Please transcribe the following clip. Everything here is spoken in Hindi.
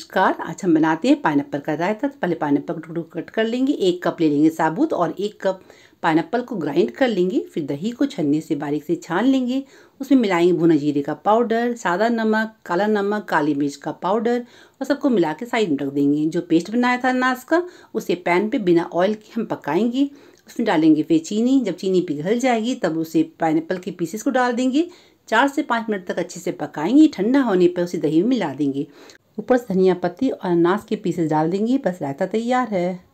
नमस्कार आज हम बनाते हैं पाइनएप्पल का रायता तो पहले पाइनएप्पल को टुकड़े कट कर लेंगे एक कप ले लेंगे साबुत और एक कप पाइनएप्पल को ग्राइंड कर लेंगे फिर दही को छन्ने से बारीक से छान लेंगे उसमें मिलाएंगे भुना जीरे का पाउडर सादा नमक काला नमक काली मिर्च का पाउडर और सबको मिला के साइड में रख देंगे जो पेस्ट बनाया था नाश का उसे पैन पर बिना ऑयल के हम पकाएंगे उसमें डालेंगे फिर चीनी जब चीनी पिघल जाएगी तब उसे पाइनएप्पल के पीसेस को डाल देंगे चार से पाँच मिनट तक अच्छे से पकाएंगे ठंडा होने पर उसे दही में मिला देंगे ऊपर धनिया पत्ती और अनाज के पीसेस डाल देंगी बस रायता तैयार है